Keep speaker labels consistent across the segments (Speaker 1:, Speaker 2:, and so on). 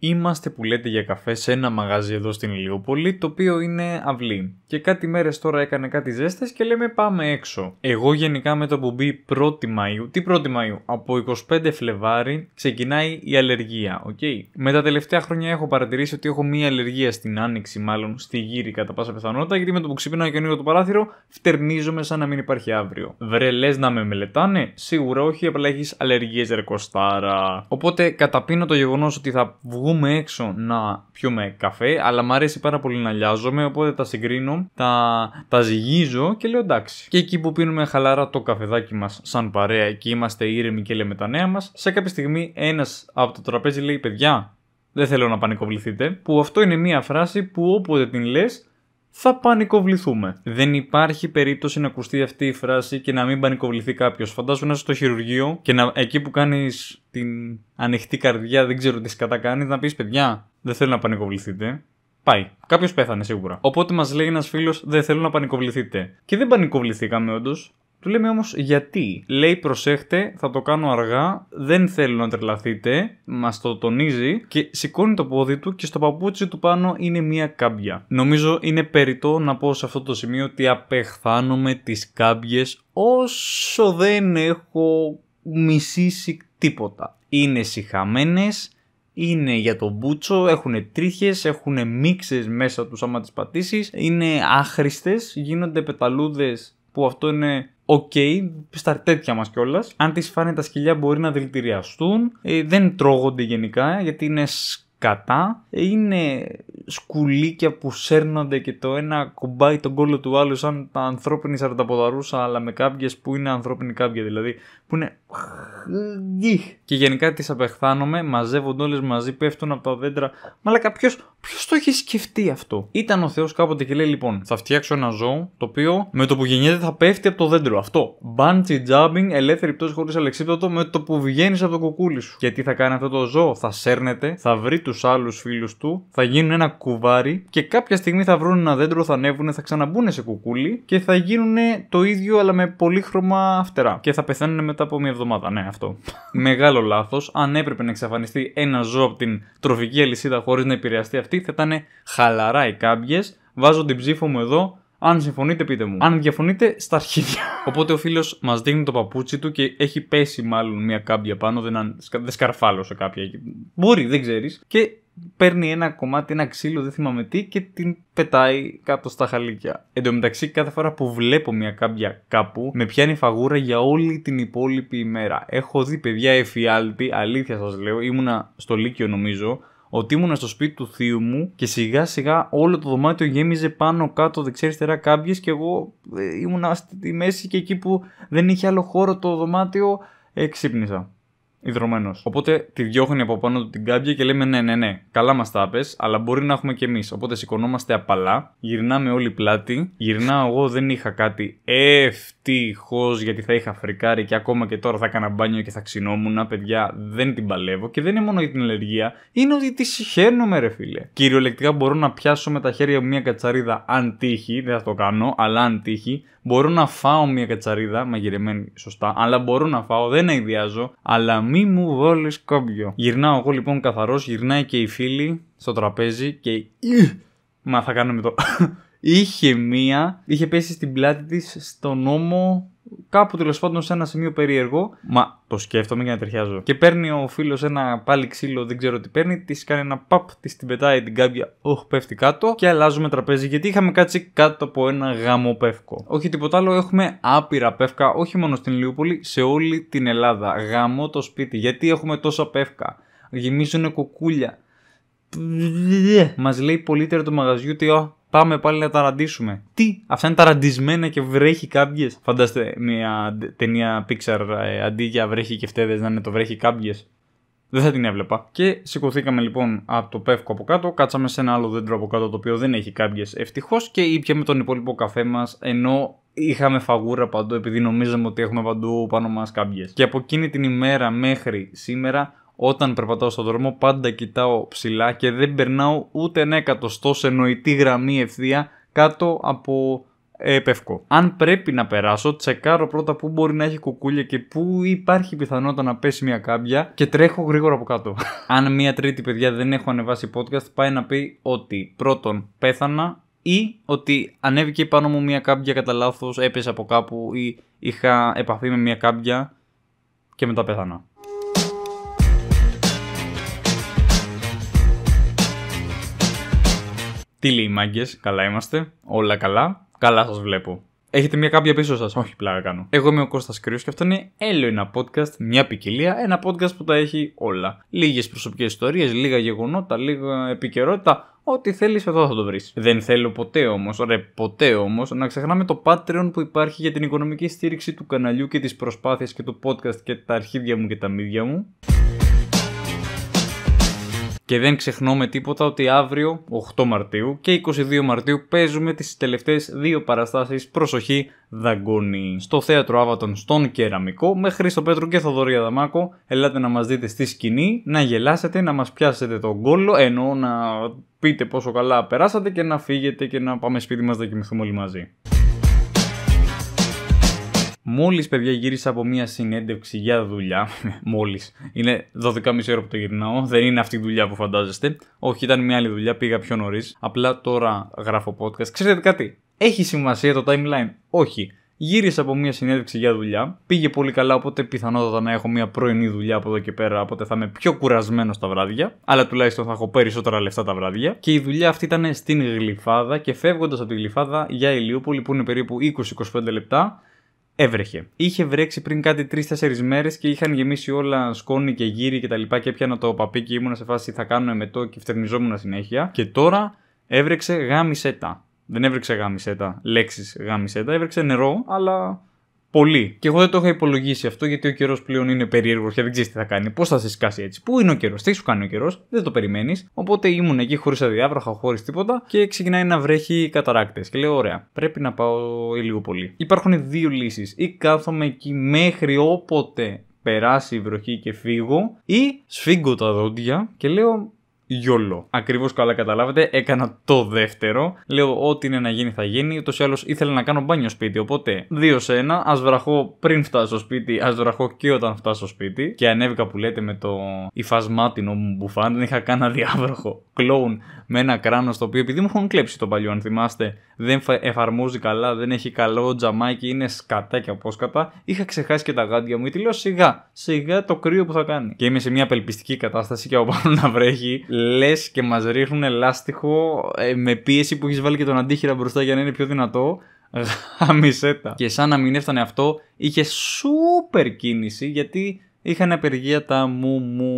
Speaker 1: Είμαστε που λέτε για καφέ σε ένα μαγάζι εδώ στην Ηλιούπολη, το οποίο είναι αυλή. Και κάτι μέρες τώρα έκανε κάτι ζέστες και λέμε πάμε έξω. Εγώ γενικά με το που μπει 1η Μαου, τι 1η Μαου, από 25 Φλεβάρι ξεκινάει η αλλεργία, οκ. Okay? Με τα τελευταία χρόνια έχω παρατηρήσει ότι έχω μία αλλεργία στην άνοιξη, μάλλον στη γύρη κατά πάσα πιθανότητα, γιατί με το που ξυπνάω και ανοίγω το παράθυρο, φτερνίζομαι σαν να μην υπάρχει αύριο. Βρε λες να με μελετάνε, σίγουρα όχι, απλά έχεις αλλεργίες ρεκοστάρα. Οπότε καταπίνω το γεγονός ότι θα βγουν βγούμε έξω να πιούμε καφέ, αλλά μου αρέσει πάρα πολύ να λιάζομαι, οπότε τα συγκρίνω, τα, τα ζυγίζω και λέω εντάξει. Και εκεί που πίνουμε χαλαρά το καφεδάκι μας, σαν παρέα, και είμαστε ήρεμοι και λέμε τα νέα μας, σε κάποια στιγμή ένας από το τραπέζι λέει: Παιδιά, δεν θέλω να πανικοβληθείτε. Που αυτό είναι μια φράση που όποτε την λες θα πανικοβληθούμε. Δεν υπάρχει περίπτωση να ακουστεί αυτή η φράση και να μην πανικοβληθεί κάποιος. Φαντάζομαι να είσαι στο χειρουργείο και να, εκεί που κάνεις την ανοιχτή καρδιά, δεν ξέρω τι σκατά κάνεις, να πεις παιδιά, δεν θέλω να πανικοβληθείτε. Πάει. Κάποιος πέθανε σίγουρα. Οπότε μας λέει ένας φίλος: Δεν θέλω να πανικοβληθείτε. Και δεν πανικοβληθήκαμε όντως. Του λέμε όμως γιατί. Λέει προσέχτε, θα το κάνω αργά, δεν θέλω να τρελαθείτε. Μας το τονίζει και σηκώνει το πόδι του και στο παπούτσι του πάνω είναι μια κάμπια. Νομίζω είναι περιττό να πω σε αυτό το σημείο ότι απεχθάνομαι τις κάμπιες όσο δεν έχω μισήσει τίποτα. Είναι συχαμένες, είναι για τον μπούτσο, έχουν τρίχε, έχουν μίξες μέσα τους άμα τις πατήσεις, είναι άχρηστες, γίνονται πεταλούδες που αυτό είναι ok, στα τέτοια μας κιόλας. Αν τις φάνε τα σκυλιά μπορεί να δηλητηριαστούν. Ε, δεν τρώγονται γενικά γιατί είναι κατά είναι σκουλίκια που σέρνονται και το ένα κουμπάει τον κόλλο του άλλου σαν τα ανθρώπινη σαρταποδαρούσα αλλά με κάποιες που είναι ανθρώπινη κάποια δηλαδή που είναι και γενικά τις απεχθάνομαι μαζεύονται όλες μαζί πέφτουν από τα δέντρα αλλά κάποιος ποιος το έχει σκεφτεί αυτό ήταν ο Θεός κάποτε και λέει λοιπόν θα φτιάξω ένα ζώο το οποίο με το που γεννιέται θα πέφτει από το δέντρο αυτό bungee jumping ελεύθερη πτώση χωρίς αλεξίπτωτο με το που βγαίνεις από το κουκούλι σου και τι θα κάνει αυτό το ζώο θα σέρνεται θα βρει τους άλλους φίλους του, θα γίνουν ένα κουβάρι και κάποια στιγμή θα βρουν ένα δέντρο, θα ανέβουν, θα ξαναμπούν σε κουκούλι και θα γίνουν το ίδιο αλλά με πολύχρωμα φτερά. Και θα πεθάνουν μετά από μια εβδομάδα. Ναι, αυτό. Μεγάλο λάθος. Αν έπρεπε να εξαφανιστεί ένα ζώο από την τροφική αλυσίδα χωρίς να επηρεαστεί αυτή, θα ήταν χαλαρά οι κάμπιες. Βάζω την ψήφο μου εδώ αν συμφωνείτε, πείτε μου. Αν διαφωνείτε, στα αρχίδια. Οπότε ο φίλος μας δίνει το παπούτσι του και έχει πέσει μάλλον μια κάμπια πάνω. Δεν, δεν σκαρφάλωσε κάποια. Μπορεί, δεν ξέρεις. Και παίρνει ένα κομμάτι, ένα ξύλο, δεν θυμάμαι τι, και την πετάει κάτω στα χαλίκια. Εν τω μεταξύ, κάθε φορά που βλέπω μια κάμπια κάπου, με πιάνει φαγούρα για όλη την υπόλοιπη ημέρα. Έχω δει παιδιά εφιάλτη, αλήθεια σας λέω, ήμουνα στο Λύκειο νομίζω, ότι ήμουν στο σπίτι του θείου μου και σιγά σιγά όλο το δωμάτιο γέμιζε πάνω κάτω δεξιά-αριστερά κάποιε και εγώ ε, ήμουνα στη μέση και εκεί που δεν είχε άλλο χώρο το δωμάτιο εξύπνησα. Ιδρωμένος. Οπότε τη διώχνει από πάνω του την κάμπια και λέμε ναι, ναι, ναι, καλά μας τα πες, αλλά μπορεί να έχουμε κι εμείς. Οπότε σηκωνόμαστε απαλά, γυρνάμε όλη πλάτη. Γυρνάω εγώ, δεν είχα κάτι. Ευτυχώς γιατί θα είχα φρικάρει και ακόμα και τώρα θα έκανα μπάνιο και θα ξινόμουν. Παιδιά, δεν την παλεύω και δεν είναι μόνο για την αλλεργία, είναι ότι τη συχαίνομαι, ρε φίλε. Κυριολεκτικά μπορώ να πιάσω με τα χέρια μια κατσαρίδα αν τύχει, δεν θα το κάνω, αλλά αν τύχει. Μπορώ να φάω μια κατσαρίδα μαγειρεμένη σωστά, αλλά μπορώ να φάω, δεν αειδιάζω, αλλά μη μου βάλεις κάποιο. Γυρνάω εγώ λοιπόν καθαρός, γυρνάει και η φίλη στο τραπέζι και. Μα θα κάνουμε το. είχε μία. Είχε πέσει στην πλάτη της στον ώμο κάπου τέλος πάντων σε ένα σημείο περίεργο. Μα το σκέφτομαι για να ταιριάζω. Και παίρνει ο φίλος ένα πάλι ξύλο, δεν ξέρω τι παίρνει, της κάνει ένα παπ, της την πετάει την κάμπια, όχ, πέφτει κάτω και αλλάζουμε τραπέζι γιατί είχαμε κάτσει κάτω από ένα γάμο πεύκο. Όχι τίποτα άλλο, έχουμε άπειρα πεύκα, όχι μόνο στην Λιούπολη, σε όλη την Ελλάδα. Γαμό το σπίτι, γιατί έχουμε τόσα πεύκα. Γεμίζουν κοκούλια. Μα λέει πολύτερα το μαγαζιού ότι Πάμε πάλι να τα ταραντήσουμε. Τι, αυτά είναι τα ταραντισμένα και βρέχει κάποιε. Φαντάστε μια ταινία Pixar ε, αντί για βρέχει και φταίδες να είναι το βρέχει κάποιε. Δεν θα την έβλεπα. Και σηκωθήκαμε λοιπόν από το πεύκο από κάτω, κάτσαμε σε ένα άλλο δέντρο από κάτω το οποίο δεν έχει κάποιε ευτυχώς και ήπιαμε τον υπόλοιπο καφέ μας ενώ είχαμε φαγούρα παντού επειδή νομίζαμε ότι έχουμε παντού πάνω μας κάποιε. Και από εκείνη την ημέρα μέχρι σήμερα όταν περπατάω στον δρόμο πάντα κοιτάω ψηλά και δεν περνάω ούτε ένα εκατοστός σε νοητή γραμμή ευθεία κάτω από ε, πεύκο. Αν πρέπει να περάσω, τσεκάρω πρώτα πού μπορεί να έχει κουκούλια και πού υπάρχει πιθανότητα να πέσει μια κάμπια και τρέχω γρήγορα από κάτω. Αν μια τρίτη παιδιά δεν έχω ανεβάσει podcast, πάει να πει ότι πρώτον πέθανα ή ότι ανέβηκε πάνω μου μια κάμπια κατά λάθος, έπεσε από κάπου ή είχα επαφή με μια κάμπια και μετά πέθανα. Τι λέει, μάγκες, καλά είμαστε. Όλα καλά. Καλά σας βλέπω. Έχετε μια κάποια πίσω σας. Όχι, πλάκα κάνω. Εγώ είμαι ο Κώστας Κρύος και αυτό είναι άλλο ένα podcast, μια ποικιλία. Ένα podcast που τα έχει όλα. Λίγες προσωπικές ιστορίες, λίγα γεγονότα, λίγα επικαιρότητα. Ό,τι θέλεις εδώ θα το βρεις. Δεν θέλω ποτέ όμως, ρε, ποτέ όμως, να ξεχνάμε το Patreon που υπάρχει για την οικονομική στήριξη του καναλιού και τις προσπάθειες και του podcast και τα αρχίδια μου και τα μύδια μου. Και δεν ξεχνώμε τίποτα ότι αύριο, 8 Μαρτίου και 22 Μαρτίου, παίζουμε τις τελευταίες δύο παραστάσεις «Προσοχή Δαγκώνη» στο Θέατρο Άβατον στον Κεραμικό με Χρήστο Πέτρου και Θοδωρή Αδαμάκο. Ελάτε να μας δείτε στη σκηνή, να γελάσετε, να μας πιάσετε τον κόλλο, ενώ να πείτε πόσο καλά περάσατε και να φύγετε και να πάμε σπίτι μας να κοιμηθούμε όλοι μαζί. Μόλις, παιδιά, γύρισα από μια συνέντευξη για δουλειά. Μόλις. Είναι 12.30 ώρα που το γυρνάω. Δεν είναι αυτή η δουλειά που φαντάζεστε. Όχι, ήταν μια άλλη δουλειά. Πήγα πιο νωρίς. Απλά τώρα γράφω podcast. Ξέρετε κάτι. Έχει σημασία το timeline. Όχι. Γύρισα από μια συνέντευξη για δουλειά. Πήγε πολύ καλά, οπότε πιθανότατα να έχω μια πρωινή δουλειά από εδώ και πέρα. Οπότε θα είμαι πιο κουρασμένος τα βράδια. Αλλά τουλάχιστον θα έχω περισσότερα λεφτά τα βράδια. Και η δουλειά αυτή ήταν στην Γλυφάδα. Και φεύγοντας από τη Γλυφάδα για Ηλιούπολη, που είναι περίπου 20-25 λεπτά, Έβρεχε. Είχε βρέξει πριν κάτι 3-4 μέρες και είχαν γεμίσει όλα σκόνη και γύρι και τα λοιπά και έπιανα το παπί και ήμουνα σε φάση θα κάνουμε εμετό και φτερνιζόμουν συνέχεια. Και τώρα έβρεξε γάμισέτα. Δεν έβρεξε γάμισέτα, λέξεις γάμισέτα, έβρεξε νερό, αλλά Πολύ. Και εγώ δεν το είχα υπολογίσει αυτό γιατί ο καιρός πλέον είναι περίεργος και δεν ξέρεις τι θα κάνει. Πώς θα σε σκάσει έτσι. Πού είναι ο καιρός, τι σου κάνει ο καιρός, δεν το περιμένεις. Οπότε ήμουν εκεί χωρίς αδιάβροχα, χωρίς τίποτα και ξεκινάει να βρέχει καταράκτες. Και λέω, ωραία, πρέπει να πάω ή λίγο πολύ. Υπάρχουν δύο λύσεις. Ή κάθομαι εκεί μέχρι όποτε περάσει η βροχή και φύγω ή σφίγγω τα δόντια και λέω γιόλο. Ακριβώς καλά καταλάβετε, έκανα το δεύτερο. Λέω ό,τι είναι να γίνει θα γίνει. Ούτως ή άλλως ήθελα να κάνω μπάνιο σπίτι. Οπότε, δύο σε ένα, ας βραχώ πριν φτάσω στο σπίτι, ας βραχώ και όταν φτάσω στο σπίτι. Και ανέβηκα που λέτε με το υφασμάτινο μου μπουφάν, δεν είχα κανένα διάβροχο κλόουν με ένα κράνο το οποίο επειδή μου έχουν κλέψει το παλιό, αν θυμάστε, δεν εφαρμόζει καλά, δεν έχει καλό τζαμάκι, είναι σκατά και απόσκατα. Είχα ξεχάσει και τα γάντια μου τη λέω σιγά, σιγά το κρύο που θα κάνει. Και είμαι σε μια απελπιστική κατάσταση και από πάνω να βρέχει λες και μας ρίχνουν ελάστιχο ε, με πίεση που έχεις βάλει και τον αντίχειρα μπροστά για να είναι πιο δυνατό. Γαμισέτα. Και σαν να μην έφτανε αυτό, είχε σούπερ κίνηση γιατί είχαν απεργία τα μου μου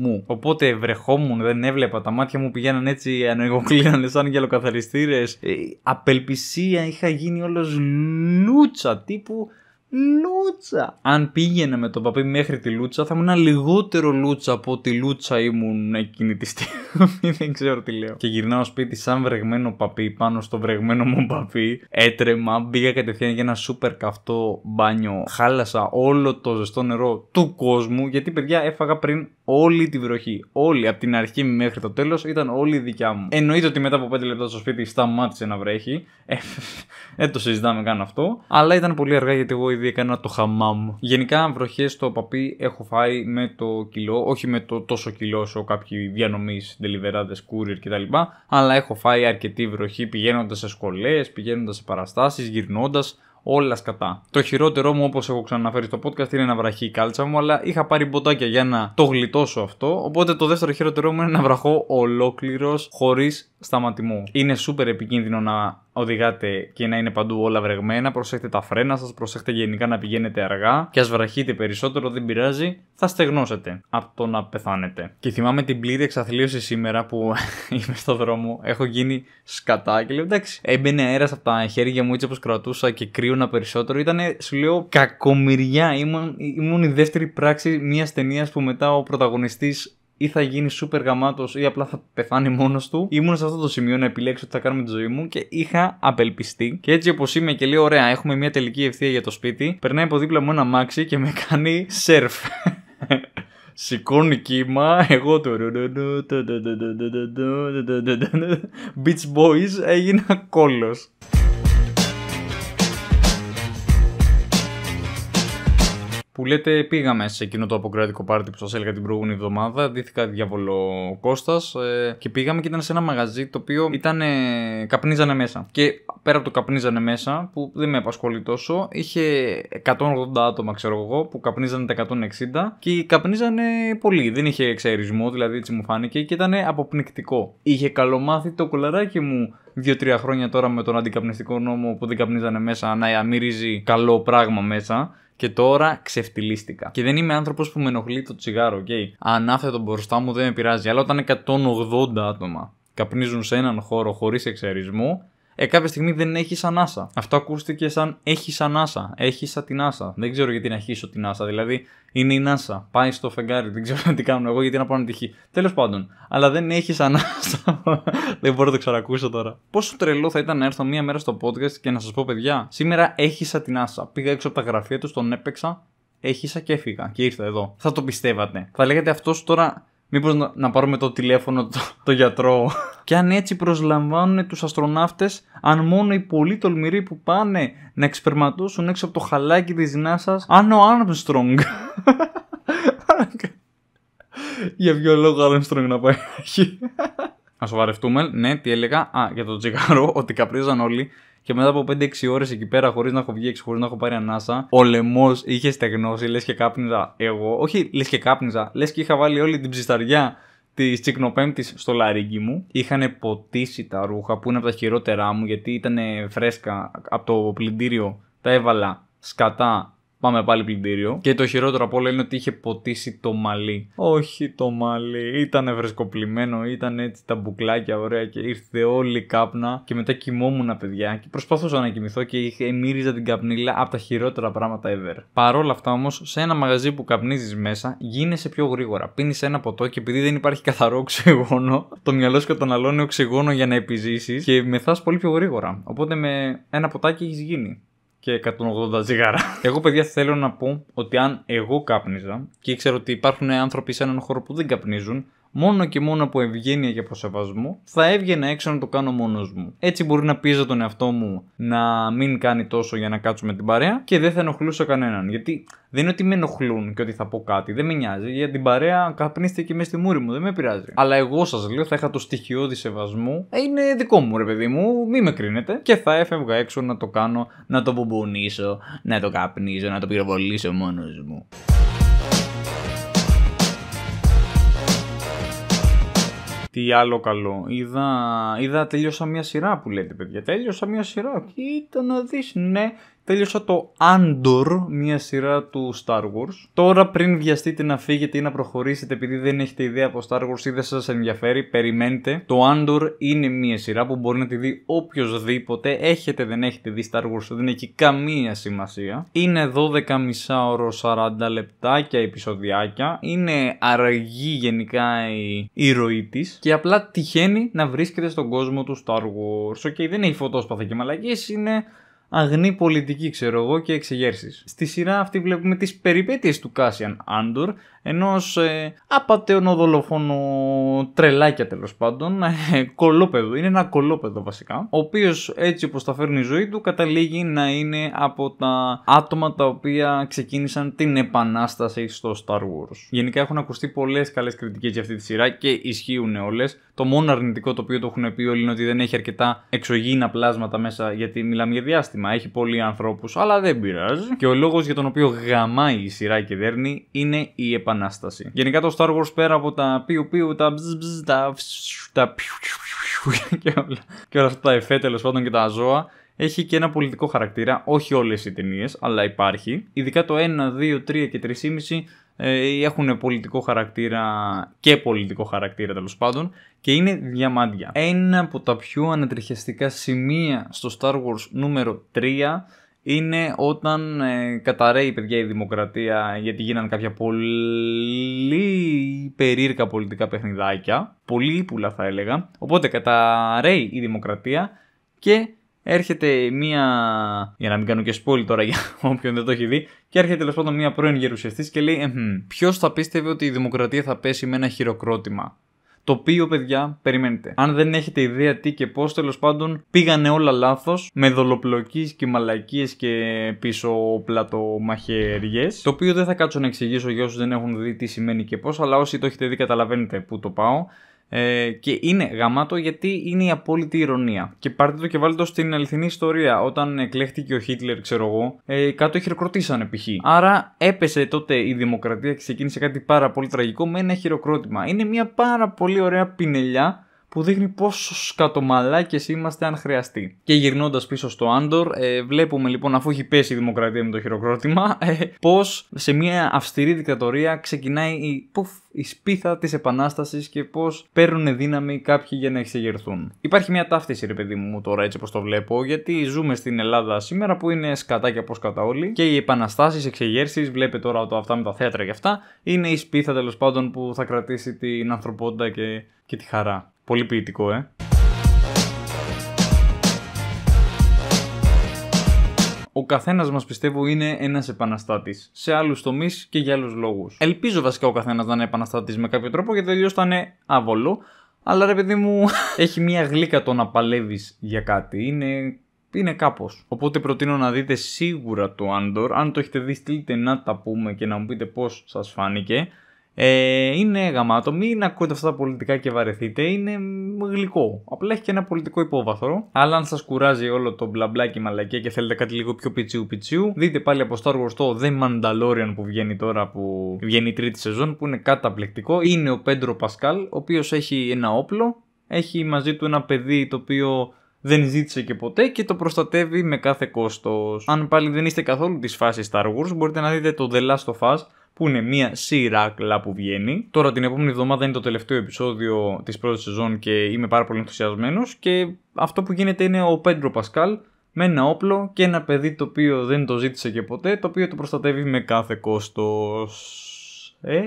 Speaker 1: μου. Οπότε βρεχόμουν, δεν έβλεπα, τα μάτια μου πηγαίναν έτσι, ανοιγοκλίνανε σαν γυαλοκαθαριστήρες. Ε, απελπισία, είχα γίνει όλος λούτσα τύπου. Λούτσα. Αν πήγαινα με τον παπί μέχρι τη Λούτσα, θα ήμουν λιγότερο Λούτσα από ότι Λούτσα ήμουν εκείνη τη στιγμή. Δεν ξέρω τι λέω. Και γυρνάω σπίτι σαν βρεγμένο παπί, πάνω στο βρεγμένο μου παπί. Έτρεμα, μπήκα κατευθείαν για ένα σούπερ καυτό μπάνιο. Χάλασα όλο το ζεστό νερό του κόσμου, γιατί παιδιά έφαγα πριν όλη τη βροχή. Όλη, από την αρχή μέχρι το τέλος, ήταν όλη δικιά μου. Εννοείται ότι μετά από 5 λεπτά στο σπίτι σταμάτησε να βρέχει. Ε, το συζητάμε καν αυτό. Αλλά ήταν πολύ αργά γιατί εγώ επειδή έκανα το χαμάμ. Γενικά, βροχές στο παπί έχω φάει με το κιλό, όχι με το τόσο κιλό όσο κάποιοι διανομή, deliverades, courier κτλ. Αλλά έχω φάει αρκετή βροχή πηγαίνοντας σε σχολές, πηγαίνοντας σε παραστάσεις, γυρνώντας όλα σκατά. Το χειρότερό μου, όπως έχω ξαναφέρει στο podcast, είναι να βραχεί η κάλτσα μου, αλλά είχα πάρει μποτάκια για να το γλιτώσω αυτό. Οπότε το δεύτερο χειρότερό μου είναι να βραχώ ολόκληρος χωρίς σταματημό. Είναι super επικίνδυνο να οδηγάτε και να είναι παντού όλα βρεγμένα. Προσέχτε τα φρένα σας, προσέχετε γενικά να πηγαίνετε αργά. Και ας βραχείτε περισσότερο, δεν πειράζει. Θα στεγνώσετε από το να πεθάνετε. Και θυμάμαι την πλήρη εξαθλίωση σήμερα που είμαι στο δρόμο. Έχω γίνει σκατά και λέω εντάξει. Έμπαινε αέρας από τα χέρια μου έτσι όπως κρατούσα και κρύωνα περισσότερο. ήταν σου λέω, κακομοιριά. Ήμουν, ήμουν η δεύτερη πράξη μιας ταινίας που μετά ο πρωταγωνιστής ή θα γίνει super γαμάτος ή απλά θα πεθάνει μόνος του. Ήμουν σε αυτό το σημείο να επιλέξω τι θα κάνω τη ζωή μου και είχα απελπιστεί. Και έτσι όπως είμαι και λέω: Ωραία, έχουμε μια τελική ευθεία για το σπίτι. Περνάει από δίπλα μου ένα μάξι και με κάνει σερφ. Σηκώνει κύμα, εγώ το Beach Boys έγινα κόλλος. που λέτε πήγαμε σε εκείνο το αποκρατικό πάρτι που σας έλεγα την προηγούμενη εβδομάδα. Δίθηκα διάβολο Κώστας. Ε, και πήγαμε και ήταν σε ένα μαγαζί το οποίο ήταν. Ε, καπνίζανε μέσα. Και πέρα από το καπνίζανε μέσα, που δεν με απασχολεί τόσο, είχε 180 άτομα, ξέρω εγώ, που καπνίζανε τα 160 και καπνίζανε πολύ. Δεν είχε εξαιρισμό, δηλαδή έτσι μου φάνηκε και ήταν αποπνικτικό. Είχε καλομάθει το κολαράκι μου 2-3 χρόνια τώρα με τον αντικαπνιστικό νόμο που δεν καπνίζανε μέσα να μυρίζει καλό πράγμα μέσα και τώρα ξεφτυλίστηκα. Και δεν είμαι άνθρωπος που με ενοχλεί το τσιγάρο, οκ. Okay. Ανάθετο μπροστά μου δεν με πειράζει. Αλλά όταν 180 άτομα καπνίζουν σε έναν χώρο χωρίς εξαιρισμού ε, κάποια στιγμή δεν έχεις ανάσα. Αυτό ακούστηκε σαν έχεις ανάσα. Έχεις σαν την άσα. Δεν ξέρω γιατί να χύσω την άσα. Δηλαδή είναι η νάσα. Πάει στο φεγγάρι. Δεν ξέρω τι κάνω εγώ γιατί να πάω να τυχεί. Τέλος πάντων. Αλλά δεν έχεις ανάσα. δεν μπορώ να το ξανακούσω τώρα. Πόσο τρελό θα ήταν να έρθω μία μέρα στο podcast και να σας πω, παιδιά, σήμερα σαν την άσα. Πήγα έξω από τα γραφεία τους, τον έπαιξα έχισα και έφυγα και ήρθα εδώ. Θα το πιστεύατε. Θα λέγατε αυτός τώρα Μήπως να, να πάρουμε το τηλέφωνο το, το γιατρό. και αν έτσι προσλαμβάνουν τους αστρονάύτε αν μόνο οι πολύ τολμηροί που πάνε να εξπερματώσουν έξω από το χαλάκι της Νάσας, αν ο Armstrong. για ποιο λόγο Armstrong να πάει εκεί. Να σοβαρευτούμε. Ναι, τι έλεγα. Α, για το τσιγάρο, ότι καπρίζαν όλοι και μετά από 5-6 ώρες εκεί πέρα, χωρίς να έχω βγει έξω, χωρίς να έχω πάρει ανάσα, ο λαιμός είχε στεγνώσει, λες και κάπνιζα εγώ. Όχι, λες και κάπνιζα, λες και είχα βάλει όλη την ψισταριά της Τσικνοπέμπτης στο λαρίγκι μου. Είχαν ποτίσει τα ρούχα που είναι από τα χειρότερά μου γιατί ήταν φρέσκα από το πλυντήριο. Τα έβαλα σκατά Πάμε πάλι πλυντήριο. Και το χειρότερο απ' όλα είναι ότι είχε ποτίσει το μαλλί. Όχι το μαλλί. Ήταν βρεσκοπλημένο, ήταν έτσι τα μπουκλάκια ωραία και ήρθε όλη η κάπνα. Και μετά κοιμόμουν, παιδιά. Και προσπαθούσα να κοιμηθώ και μύριζα την καπνίλα από τα χειρότερα πράγματα ever. Παρόλα αυτά όμως, σε ένα μαγαζί που καπνίζεις μέσα, γίνεσαι πιο γρήγορα. Πίνεις ένα ποτό και επειδή δεν υπάρχει καθαρό οξυγόνο, το μυαλό σου καταναλώνει οξυγόνο για να επιζήσεις και μεθάς πολύ πιο γρήγορα. Οπότε με ένα ποτάκι έχεις γίνει και 180 ζυγάρα. Εγώ, παιδιά, θέλω να πω ότι αν εγώ κάπνιζα και ήξερα ότι υπάρχουν άνθρωποι σε έναν χώρο που δεν καπνίζουν, μόνο και μόνο από ευγένεια και από σεβασμό, θα έβγαινα έξω να το κάνω μόνος μου. Έτσι μπορεί να πίζω τον εαυτό μου να μην κάνει τόσο για να κάτσω με την παρέα και δεν θα ενοχλούσα κανέναν. Γιατί δεν είναι ότι με ενοχλούν και ότι θα πω κάτι, δεν με νοιάζει. Για την παρέα καπνίστε και μες στη μούρη μου, δεν με πειράζει. Αλλά εγώ σας λέω, θα είχα το στοιχειώδη σεβασμό. Ε, είναι δικό μου ρε παιδί μου, μη με κρίνετε. Και θα έφευγα έξω να το κάνω, να το μπουμπονίσω, να το καπνίζω, να το πυροβολήσω μόνος μου. τι άλλο καλό. Είδα, είδα τελειώσα μια σειρά που λέτε, παιδιά. Τέλειωσα μια σειρά. Κοίτα να δεις, ναι, τέλειωσα το Andor, μια σειρά του Star Wars. Τώρα πριν βιαστείτε να φύγετε ή να προχωρήσετε επειδή δεν έχετε ιδέα από Star Wars ή δεν σας ενδιαφέρει, περιμένετε. Το Andor είναι μια σειρά που μπορεί να τη δει οποιοδήποτε. Έχετε, δεν έχετε δει Star Wars, δεν έχει καμία σημασία. Είναι 12 μισά ώρο 40 λεπτάκια επεισοδιάκια. Είναι αργή γενικά η, ροή της και απλά τυχαίνει να βρίσκεται στον κόσμο του Star Wars. Οκ, okay, δεν έχει φωτόσπαθα και μαλακής, είναι αγνή πολιτική, ξέρω εγώ, και εξεγέρσει. Στη σειρά αυτή βλέπουμε τις περιπέτειες του Κάσιαν Άντορ Ενός ε, απαταιωνό δολοφόνο τρελάκια τέλος πάντων, ε, κολόπεδο, είναι ένα κολόπεδο βασικά, ο οποίος έτσι όπως τα φέρνει η ζωή του καταλήγει να είναι από τα άτομα τα οποία ξεκίνησαν την επανάσταση στο Star Wars. Γενικά έχουν ακουστεί πολλές καλές κριτικές για αυτή τη σειρά και ισχύουν όλες. Το μόνο αρνητικό το οποίο το έχουν πει όλοι είναι ότι δεν έχει αρκετά εξωγήινα πλάσματα μέσα γιατί μιλάμε για διάστημα, έχει πολλοί ανθρώπους, αλλά δεν πειράζει. Και ο λόγος για τον οποίο γαμάει η σειρά και δέρνει είναι η επανάσταση επανάσταση. Γενικά το Star Wars πέρα από τα πιου πιου, τα μπζ, μπζ, τα, τα πιου, πιου, και, όλα, και όλα αυτά τα εφέ τέλος πάντων και τα ζώα. Έχει και ένα πολιτικό χαρακτήρα, όχι όλες οι ταινίες, αλλά υπάρχει. Ειδικά το 1, 2, 3 και 3,5 ε, έχουν πολιτικό χαρακτήρα και πολιτικό χαρακτήρα τέλος πάντων και είναι διαμάντια. Ένα από τα πιο ανατριχιαστικά σημεία στο Star Wars νούμερο 3 είναι όταν ε, καταραίει παιδιά η δημοκρατία γιατί γίνανε κάποια πολύ περίεργα πολιτικά παιχνιδάκια, πολύ πουλά θα έλεγα. Οπότε καταραίει η δημοκρατία και έρχεται μία. Για να μην κάνω και σπόλι τώρα για όποιον δεν το έχει δει, και έρχεται τέλος πάντων μία πρώην γερουσιαστής και λέει: Ποιος θα πίστευε ότι η δημοκρατία θα πέσει με ένα χειροκρότημα. Το οποίο, παιδιά, περιμένετε. Αν δεν έχετε ιδέα τι και πώς, τέλος πάντων πήγανε όλα λάθος με δολοπλοκίε και μαλακίες και πίσω πλατομαχαιριές. Το οποίο δεν θα κάτσω να εξηγήσω για όσους δεν έχουν δει τι σημαίνει και πώς, αλλά όσοι το έχετε δει, καταλαβαίνετε πού το πάω. Ε, και είναι γαμάτο γιατί είναι η απόλυτη ηρωνία. Και πάρτε το και βάλτε το στην αληθινή ιστορία. Όταν εκλέχτηκε ο Χίτλερ, ξέρω εγώ, ε, κάτω χειροκροτήσανε π.χ. Άρα έπεσε τότε η δημοκρατία και ξεκίνησε κάτι πάρα πολύ τραγικό με ένα χειροκρότημα. Είναι μια πάρα πολύ ωραία πινελιά που δείχνει πόσο σκατομαλάκες είμαστε αν χρειαστεί. Και γυρνώντας πίσω στο Άντορ, ε, βλέπουμε λοιπόν αφού έχει πέσει η δημοκρατία με το χειροκρότημα, ε, πως σε μια αυστηρή δικτατορία ξεκινάει η, πουφ, η σπίθα της επανάστασης και πώς παίρνουν δύναμη κάποιοι για να εξεγερθούν. Υπάρχει μια ταύτιση ρε παιδί μου τώρα έτσι όπως το βλέπω, γιατί ζούμε στην Ελλάδα σήμερα που είναι σκατά και από σκατά όλοι και οι επαναστάσεις, εξεγέρσεις, βλέπε τώρα το αυτά με τα θέατρα και αυτά, είναι η σπίθα τέλος πάντων που θα κρατήσει την ανθρωπότητα και, και τη χαρά. Πολύ ποιητικό, ε. ο καθένας μας πιστεύω είναι ένας επαναστάτης. Σε άλλους τομείς και για άλλους λόγους. Ελπίζω βασικά ο καθένας να είναι επαναστάτης με κάποιο τρόπο γιατί αλλιώς θα είναι άβολο. Αλλά ρε παιδί μου, έχει μια γλύκα το να παλεύεις για κάτι. Είναι. Είναι κάπως. Οπότε προτείνω να δείτε σίγουρα το Άντορ. Αν το έχετε δει, στείλτε να τα πούμε και να μου πείτε πώς σας φάνηκε. Ε, είναι γαμάτο, μην ακούτε αυτά τα πολιτικά και βαρεθείτε, είναι γλυκό. Απλά έχει και ένα πολιτικό υπόβαθρο. Αλλά αν σας κουράζει όλο το μπλαμπλάκι μαλακία και θέλετε κάτι λίγο πιο πιτσιού πιτσιού, δείτε πάλι από Star Wars το The Mandalorian που βγαίνει τώρα, που βγαίνει η τρίτη σεζόν, που είναι καταπληκτικό. Είναι ο Πέντρο Πασκάλ, ο οποίος έχει ένα όπλο, έχει μαζί του ένα παιδί το οποίο δεν ζήτησε και ποτέ και το προστατεύει με κάθε κόστος. Αν πάλι δεν είστε καθόλου της φάσης Star Wars, μπορείτε να δείτε το The Last of Us, που είναι μια κλα που βγαίνει. Τώρα την επόμενη εβδομάδα είναι το τελευταίο επεισόδιο της πρώτης σεζόν και είμαι πάρα πολύ ενθουσιασμένος και αυτό που γίνεται είναι ο Πέντρο Πασκάλ με ένα όπλο και ένα παιδί το οποίο δεν το ζήτησε και ποτέ, το οποίο το προστατεύει με κάθε κόστος. Ε,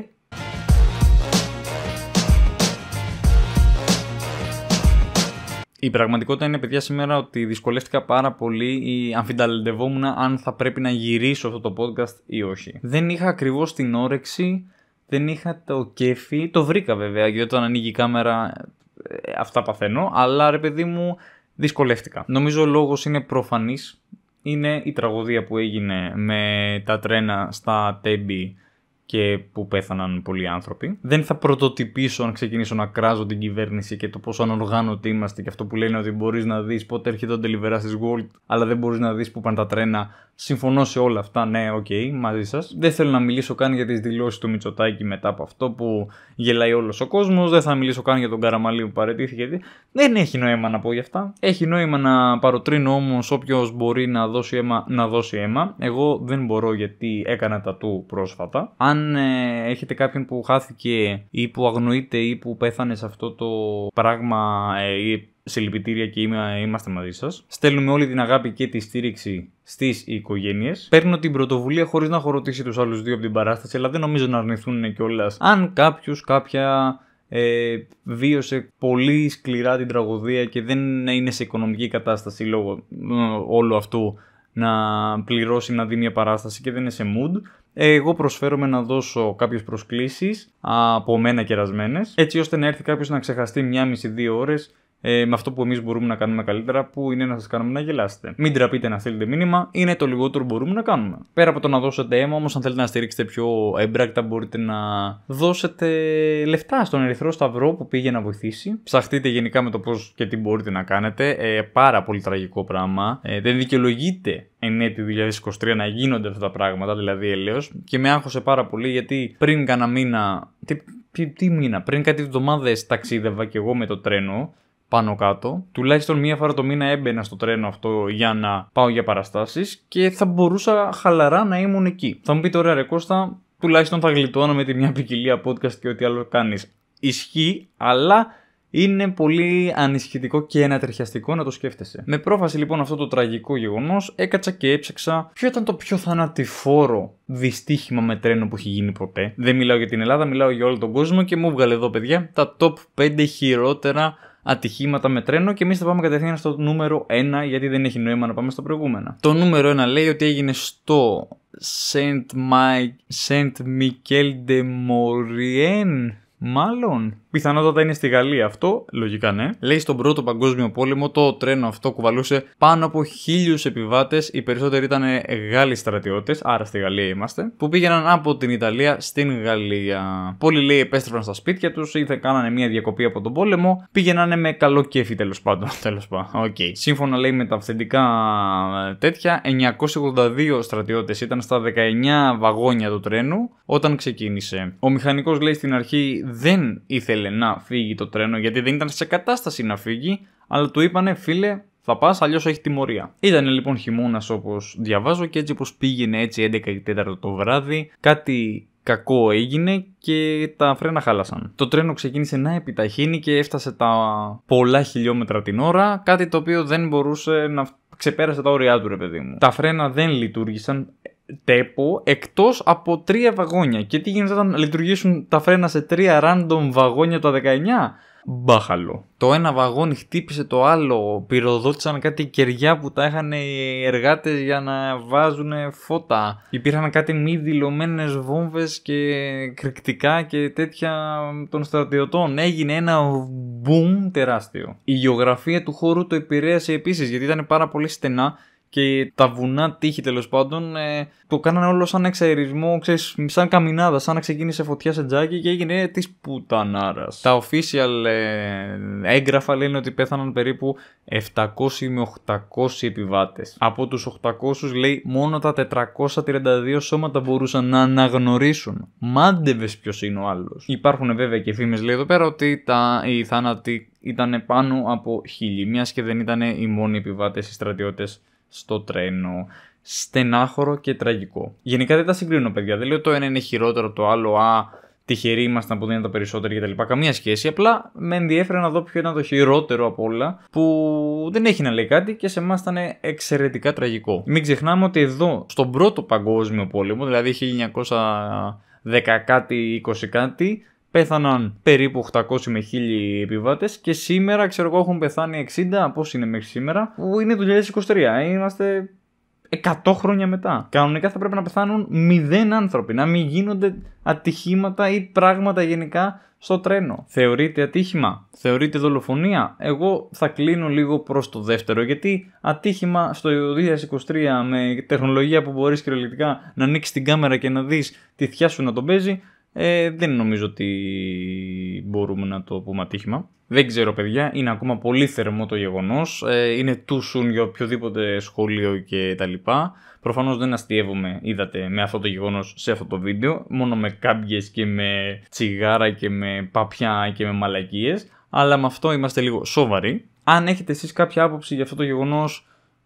Speaker 1: Η πραγματικότητα είναι, παιδιά, σήμερα ότι δυσκολεύτηκα πάρα πολύ ή αμφιταλεντευόμουν αν θα πρέπει να γυρίσω αυτό το podcast ή όχι. Δεν είχα ακριβώς την όρεξη, δεν είχα το κέφι. Το βρήκα βέβαια, γιατί όταν ανοίγει η κάμερα ε, αυτά παθαίνω, αλλά ρε παιδί μου δυσκολεύτηκα. Νομίζω ο λόγος είναι προφανής, είναι η τραγωδία που έγινε με τα τρένα στα Τέμπη και που πέθαναν πολλοί άνθρωποι. Δεν θα πρωτοτυπήσω αν ξεκινήσω να κράζω την κυβέρνηση και το πόσο ανοργάνωτοι είμαστε και αυτό που λένε ότι μπορείς να δεις πότε έρχεται ο Ντελιβεράς της World, αλλά δεν μπορείς να δεις που πάνε τα τρένα, Συμφωνώ σε όλα αυτά, ναι, οκ, okay, μαζί σας. Δεν θέλω να μιλήσω καν για τις δηλώσεις του Μητσοτάκη μετά από αυτό που γελάει όλος ο κόσμος. Δεν θα μιλήσω καν για τον Καραμαλή που παρετήθηκε. Δεν έχει νόημα να πω γι' αυτά. Έχει νόημα να παροτρύνω όμως όποιος μπορεί να δώσει αίμα, να δώσει αίμα. Εγώ δεν μπορώ γιατί έκανα τα του πρόσφατα. Αν ε, έχετε κάποιον που χάθηκε ή που αγνοείται ή που πέθανε σε αυτό το πράγμα ε, ή Συλληπιτήρια και είμαστε μαζί σας. Στέλνουμε όλη την αγάπη και τη στήριξη στις οικογένειες. Παίρνω την πρωτοβουλία χωρίς να έχω ρωτήσει τους άλλους δύο από την παράσταση, αλλά δεν νομίζω να αρνηθούν κιόλας. Αν κάποιος, κάποια ε, βίωσε πολύ σκληρά την τραγωδία και δεν είναι σε οικονομική κατάσταση λόγω ε, όλου αυτού να πληρώσει να δει μια παράσταση και δεν είναι σε mood. Ε, εγώ προσφέρομαι να δώσω κάποιες προσκλήσεις από μένα κερασμένες, έτσι ώστε να έρθει κάποιος να ξεχαστεί μία μισή-δύο ώρες ε, με αυτό που εμείς μπορούμε να κάνουμε καλύτερα, που είναι να σας κάνουμε να γελάσετε. Μην τραπείτε να θέλετε μήνυμα, είναι το λιγότερο που μπορούμε να κάνουμε. Πέρα από το να δώσετε αίμα, όμως, αν θέλετε να στηρίξετε πιο έμπρακτα, μπορείτε να δώσετε λεφτά στον Ερυθρό Σταυρό που πήγε να βοηθήσει. Ψαχτείτε γενικά με το πώς και τι μπορείτε να κάνετε. Ε, πάρα πολύ τραγικό πράγμα. Ε, δεν δικαιολογείται εν έτη 2023 να γίνονται αυτά τα πράγματα, δηλαδή ελέω. Και με άγχωσε πάρα πολύ γιατί πριν κανένα. μήνα. Τι, τι, μήνα, πριν κάτι εβδομάδες ταξίδευα και εγώ με το τρένο πάνω κάτω. Τουλάχιστον μία φορά το μήνα έμπαινα στο τρένο αυτό για να πάω για παραστάσεις και θα μπορούσα χαλαρά να ήμουν εκεί. Θα μου πείτε, ωραία, ρε Κώστα, τουλάχιστον θα γλιτώνω με τη μια ποικιλία podcast και ό,τι άλλο κάνεις. Ισχύει, αλλά είναι πολύ ανησυχητικό και ανατριχιαστικό να το σκέφτεσαι. Με πρόφαση λοιπόν αυτό το τραγικό γεγονός, έκατσα και έψαξα ποιο ήταν το πιο θανατηφόρο δυστύχημα με τρένο που έχει γίνει ποτέ. Δεν μιλάω για την Ελλάδα, μιλάω για όλο τον κόσμο και μου βγάλε εδώ, παιδιά, τα top 5 χειρότερα ατυχήματα με τρένο και εμείς θα πάμε κατευθείαν στο νούμερο 1 γιατί δεν έχει νόημα να πάμε στο προηγούμενο Το νούμερο 1 λέει ότι έγινε στο Saint, Mike, Saint de Morien, μάλλον Πιθανότατα είναι στη Γαλλία αυτό, λογικά ναι. Λέει στον πρώτο παγκόσμιο πόλεμο το τρένο αυτό κουβαλούσε πάνω από χίλιους επιβάτες, οι περισσότεροι ήταν ε, Γάλλοι στρατιώτες, άρα στη Γαλλία είμαστε, που πήγαιναν από την Ιταλία στην Γαλλία. Πολλοί λέει επέστρεφαν στα σπίτια τους ή θα κάνανε μια διακοπή από τον πόλεμο, πήγαιναν με καλό κέφι τέλος πάντων. Τέλος πάντων, οκ. Σύμφωνα λέει με τα αυθεντικά ε, τέτοια, 982 στρατιώτες ήταν στα 19 βαγόνια του τρένου όταν ξεκίνησε. Ο μηχανικός λέει στην αρχή δεν ήθελε ήθελε να φύγει το τρένο γιατί δεν ήταν σε κατάσταση να φύγει, αλλά του είπανε φίλε θα πας, αλλιώς έχει τιμωρία. Ήταν λοιπόν χειμώνας όπως διαβάζω και έτσι όπω πήγαινε έτσι 11 το βράδυ, κάτι κακό έγινε και τα φρένα χάλασαν. Το τρένο ξεκίνησε να επιταχύνει και έφτασε τα πολλά χιλιόμετρα την ώρα, κάτι το οποίο δεν μπορούσε να ξεπέρασε τα όρια του ρε παιδί μου. Τα φρένα δεν λειτουργήσαν, τέπο εκτός από τρία βαγόνια. Και τι γίνεται όταν λειτουργήσουν τα φρένα σε τρία random βαγόνια τα 19. Μπάχαλο. Το ένα βαγόνι χτύπησε το άλλο, πυροδότησαν κάτι κεριά που τα είχαν οι εργάτες για να βάζουν φώτα. Υπήρχαν κάτι μη δηλωμένες βόμβες και κρυκτικά και τέτοια των στρατιωτών. Έγινε ένα boom τεράστιο. Η γεωγραφία του χώρου το επηρέασε επίσης γιατί ήταν πάρα πολύ στενά και τα βουνά τείχη τέλος πάντων ε, το κάνανε όλο σαν εξαερισμό, ξέρεις, σαν καμινάδα, σαν να ξεκίνησε φωτιά σε τζάκι και έγινε ε, της πουτανάρας. Τα official ε, έγγραφα λένε ότι πέθαναν περίπου 700 με 800 επιβάτες. Από τους 800 λέει μόνο τα 432 σώματα μπορούσαν να αναγνωρίσουν. Μάντευες ποιος είναι ο άλλος. Υπάρχουν βέβαια και φήμες λέει εδώ πέρα ότι τα, οι θάνατοι ήταν πάνω από χίλιοι, μιας και δεν ήταν οι μόνοι επιβάτες οι στρατιώτες στο τρένο, στενάχωρο και τραγικό. Γενικά δεν τα συγκρίνω, παιδιά. Δεν λέω το ένα είναι χειρότερο το άλλο. Α, τυχεροί ήμασταν που δεν τα περισσότερα κτλ. Καμία σχέση. Απλά με ενδιέφερε να δω ποιο ήταν το χειρότερο από όλα που δεν έχει να λέει κάτι και σε εμάς ήταν εξαιρετικά τραγικό. Μην ξεχνάμε ότι εδώ, στον πρώτο παγκόσμιο πόλεμο, δηλαδή 1910 κάτι, 20 κάτι, πέθαναν περίπου 800 με 1000 επιβάτες και σήμερα, ξέρω εγώ, έχουν πεθάνει 60. από είναι μέχρι σήμερα, που είναι το 2023. Ε, είμαστε 100 χρόνια μετά. Κανονικά θα πρέπει να πεθάνουν 0 άνθρωποι, να μην γίνονται ατυχήματα ή πράγματα γενικά στο τρένο. Θεωρείται ατύχημα, θεωρείται δολοφονία. Εγώ θα κλείνω λίγο προς το δεύτερο, γιατί ατύχημα στο 2023 με τεχνολογία που μπορείς κυριολεκτικά να ανοίξεις την κάμερα και να δεις τη θιά σου να τον παίζει, ε, δεν νομίζω ότι μπορούμε να το πούμε ατύχημα. Δεν ξέρω, παιδιά. Είναι ακόμα πολύ θερμό το γεγονός. Ε, είναι τούσουν για οποιοδήποτε τα κτλ. Προφανώς δεν αστείευομαι, είδατε, με αυτό το γεγονός σε αυτό το βίντεο. Μόνο με κάμπιες και με τσιγάρα και με παπιά και με μαλακίες Αλλά με αυτό είμαστε λίγο σοβαροί. Αν έχετε εσείς κάποια άποψη για αυτό το γεγονός,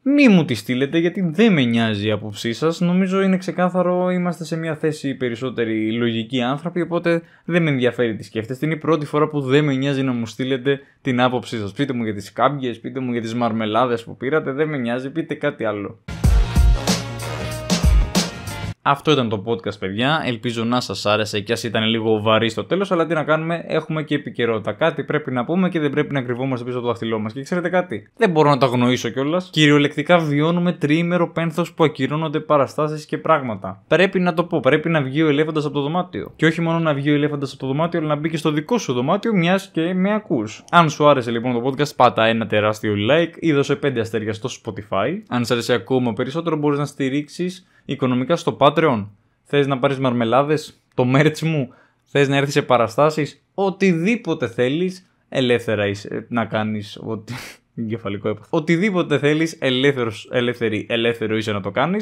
Speaker 1: μη μου τη στείλετε γιατί δεν με νοιάζει η άποψή σας. Νομίζω είναι ξεκάθαρο, είμαστε σε μια θέση περισσότεροι λογικοί άνθρωποι, οπότε δεν με ενδιαφέρει τι σκέφτεστε. Είναι η πρώτη φορά που δεν με νοιάζει να μου στείλετε την άποψή σας. Πείτε μου για τις κάμπιες, πείτε μου για τις μαρμελάδες που πήρατε, δεν με νοιάζει, πείτε κάτι άλλο. Αυτό ήταν το podcast, παιδιά. Ελπίζω να σας άρεσε και ας ήταν λίγο βαρύ στο τέλος. Αλλά τι να κάνουμε, έχουμε και επικαιρότητα. Κάτι πρέπει να πούμε και δεν πρέπει να κρυβόμαστε πίσω από το δαχτυλό μας. Και ξέρετε κάτι, δεν μπορώ να τα γνωρίσω κιόλας. Κυριολεκτικά βιώνουμε τριήμερο πένθος που ακυρώνονται παραστάσεις και πράγματα. Πρέπει να το πω, πρέπει να βγει ο ελέφαντας από το δωμάτιο. Και όχι μόνο να βγει ο ελέφαντας από το δωμάτιο, αλλά να μπει και στο δικό σου δωμάτιο, μιας και με ακούς. Αν σου άρεσε λοιπόν το podcast, πάτα ένα τεράστιο like ή δώσε 5 αστέρια στο Spotify. Αν σ' άρεσε ακόμα περισσότερο, μπορείς να στηρίξεις οικονομικά στο Patreon. Θες να πάρεις μαρμελάδες, το merch μου, θες να έρθεις σε παραστάσεις, οτιδήποτε θέλεις, ελεύθερα είσαι να κάνεις ότι. Εγκεφαλικό έπαθο. Οτιδήποτε θέλεις, ελεύθερος είσαι να το κάνεις.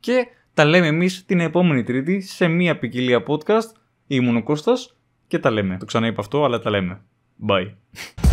Speaker 1: Και τα λέμε εμείς την επόμενη Τρίτη σε μία ποικιλία podcast. Ήμουν ο Κώστας και τα λέμε. Το είπα αυτό, αλλά τα λέμε. Bye.